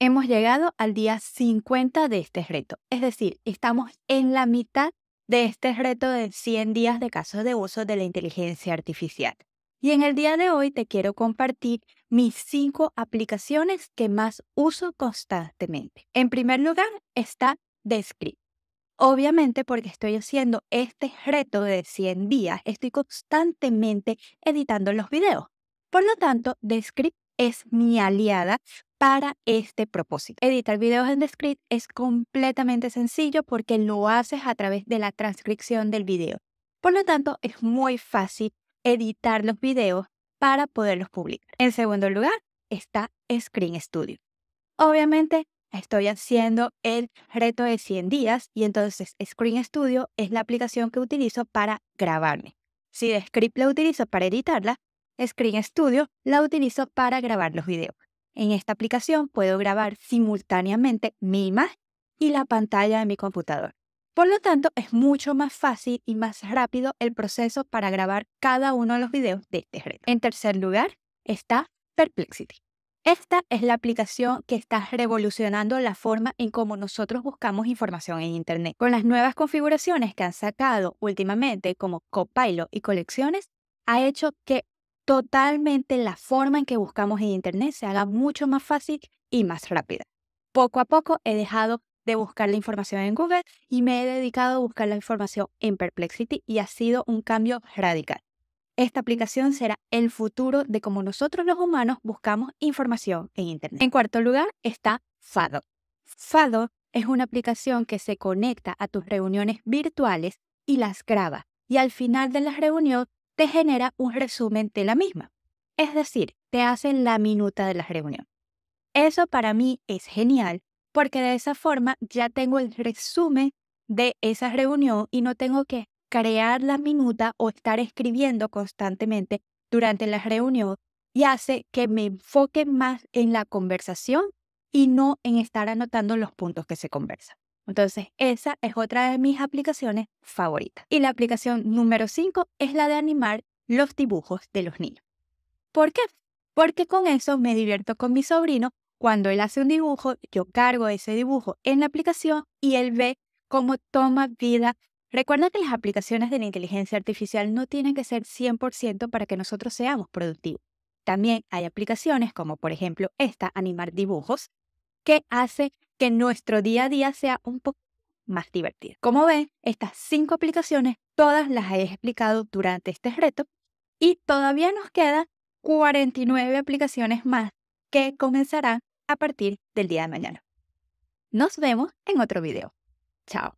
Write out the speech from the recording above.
Hemos llegado al día 50 de este reto, es decir, estamos en la mitad de este reto de 100 días de casos de uso de la inteligencia artificial. Y en el día de hoy te quiero compartir mis cinco aplicaciones que más uso constantemente. En primer lugar está Descript. Obviamente porque estoy haciendo este reto de 100 días, estoy constantemente editando los videos. Por lo tanto, Descript es mi aliada para este propósito. Editar videos en Descript es completamente sencillo porque lo haces a través de la transcripción del video. Por lo tanto, es muy fácil editar los videos para poderlos publicar. En segundo lugar, está Screen Studio. Obviamente, estoy haciendo el reto de 100 días y entonces Screen Studio es la aplicación que utilizo para grabarme. Si Descript la utilizo para editarla, Screen Studio la utilizo para grabar los videos. En esta aplicación puedo grabar simultáneamente mi imagen y la pantalla de mi computador. Por lo tanto, es mucho más fácil y más rápido el proceso para grabar cada uno de los videos de este reto. En tercer lugar está Perplexity. Esta es la aplicación que está revolucionando la forma en cómo nosotros buscamos información en Internet. Con las nuevas configuraciones que han sacado últimamente como Copilot y colecciones, ha hecho que totalmente la forma en que buscamos en Internet se haga mucho más fácil y más rápida. Poco a poco he dejado de buscar la información en Google y me he dedicado a buscar la información en Perplexity y ha sido un cambio radical. Esta aplicación será el futuro de cómo nosotros los humanos buscamos información en Internet. En cuarto lugar está Fado. Fado es una aplicación que se conecta a tus reuniones virtuales y las graba. Y al final de las reuniones, te genera un resumen de la misma. Es decir, te hacen la minuta de la reunión. Eso para mí es genial porque de esa forma ya tengo el resumen de esa reunión y no tengo que crear la minuta o estar escribiendo constantemente durante la reunión y hace que me enfoque más en la conversación y no en estar anotando los puntos que se conversan. Entonces, esa es otra de mis aplicaciones favoritas. Y la aplicación número 5 es la de animar los dibujos de los niños. ¿Por qué? Porque con eso me divierto con mi sobrino. Cuando él hace un dibujo, yo cargo ese dibujo en la aplicación y él ve cómo toma vida. Recuerda que las aplicaciones de la inteligencia artificial no tienen que ser 100% para que nosotros seamos productivos. También hay aplicaciones como por ejemplo esta, Animar Dibujos, que hace que nuestro día a día sea un poco más divertido. Como ven, estas cinco aplicaciones todas las he explicado durante este reto y todavía nos quedan 49 aplicaciones más que comenzarán a partir del día de mañana. Nos vemos en otro video. Chao.